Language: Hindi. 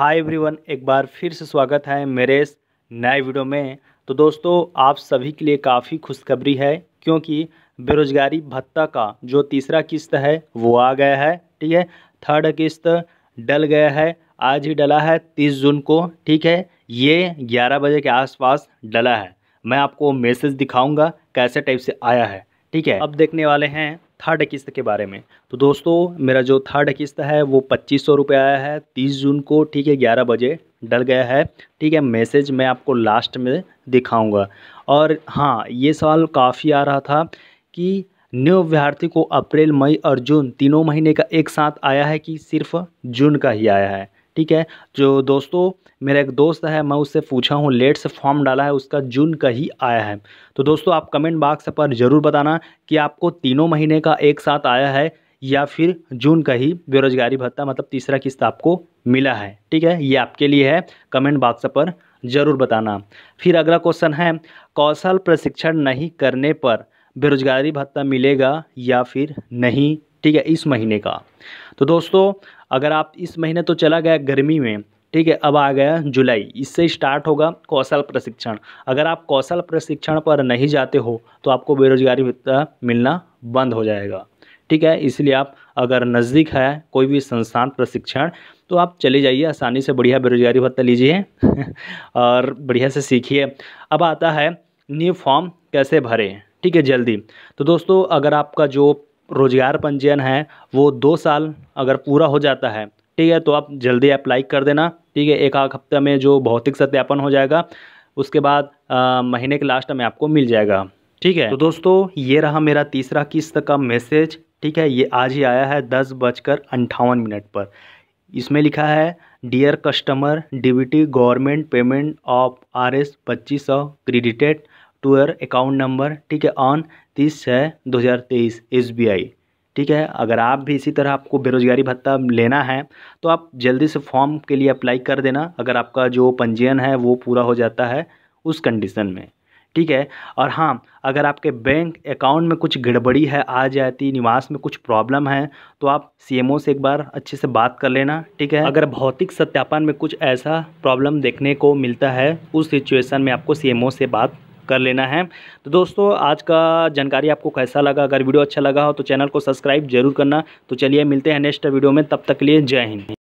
हाय एवरीवन एक बार फिर से स्वागत है मेरे इस नए वीडियो में तो दोस्तों आप सभी के लिए काफ़ी खुशखबरी है क्योंकि बेरोजगारी भत्ता का जो तीसरा किस्त है वो आ गया है ठीक है थर्ड किस्त डल गया है आज ही डला है तीस जून को ठीक है ये ग्यारह बजे के आसपास डला है मैं आपको मैसेज दिखाऊँगा कैसे टाइप से आया है ठीक है अब देखने वाले हैं थर्ड किस्त के बारे में तो दोस्तों मेरा जो थर्ड किस्त है वो पच्चीस सौ रुपये आया है तीस जून को ठीक है ग्यारह बजे डल गया है ठीक है मैसेज मैं आपको लास्ट में दिखाऊंगा और हाँ ये सवाल काफ़ी आ रहा था कि न्यू अभ्यार्थी को अप्रैल मई और जून तीनों महीने का एक साथ आया है कि सिर्फ जून का ही आया है ठीक है जो दोस्तों मेरा एक दोस्त है मैं उससे पूछा हूँ लेट से फॉर्म डाला है उसका जून का ही आया है तो दोस्तों आप कमेंट बाक्स पर ज़रूर बताना कि आपको तीनों महीने का एक साथ आया है या फिर जून का ही बेरोजगारी भत्ता मतलब तीसरा किस्त आपको मिला है ठीक है ये आपके लिए है कमेंट बाक्स पर ज़रूर बताना फिर अगला क्वेश्चन है कौशल प्रशिक्षण नहीं करने पर बेरोजगारी भत्ता मिलेगा या फिर नहीं ठीक है इस महीने का तो दोस्तों अगर आप इस महीने तो चला गया गर्मी में ठीक है अब आ गया जुलाई इससे स्टार्ट होगा कौशल प्रशिक्षण अगर आप कौशल प्रशिक्षण पर नहीं जाते हो तो आपको बेरोजगारी भत्ता मिलना बंद हो जाएगा ठीक है इसलिए आप अगर नज़दीक है कोई भी संस्थान प्रशिक्षण तो आप चले जाइए आसानी से बढ़िया बेरोजगारी भत्ता लीजिए और बढ़िया से सीखिए अब आता है न्यू फॉर्म कैसे भरें ठीक है जल्दी तो दोस्तों अगर आपका जो रोज़गार पंजीयन है वो दो साल अगर पूरा हो जाता है ठीक है तो आप जल्दी अप्लाई कर देना ठीक है एक आध हफ्ते में जो भौतिक सत्यापन हो जाएगा उसके बाद आ, महीने के लास्ट में आपको मिल जाएगा ठीक है तो दोस्तों ये रहा मेरा तीसरा किस्त का मैसेज ठीक है ये आज ही आया है दस बजकर अंठावन मिनट पर इसमें लिखा है dear customer DBT government payment of R S पच्चीस सौ क्रेडिटेड टू अकाउंट नंबर ठीक है ऑन तीस छः दो हज़ार तेईस एस बी आई ठीक है अगर आप भी इसी तरह आपको बेरोजगारी भत्ता लेना है तो आप जल्दी से फॉर्म के लिए अप्लाई कर देना अगर आपका जो पंजीयन है वो पूरा हो जाता है उस कंडीशन में ठीक है और हाँ अगर आपके बैंक अकाउंट में कुछ गड़बड़ी है आ जाती निवास में कुछ प्रॉब्लम है तो आप सीएमओ से एक बार अच्छे से बात कर लेना ठीक है अगर भौतिक सत्यापन में कुछ ऐसा प्रॉब्लम देखने को मिलता है उस सिचुएशन में आपको सीएमओ से बात कर लेना है तो दोस्तों आज का जानकारी आपको कैसा लगा अगर वीडियो अच्छा लगा हो तो चैनल को सब्सक्राइब जरूर करना तो चलिए मिलते हैं नेक्स्ट वीडियो में तब तक के लिए जय हिंद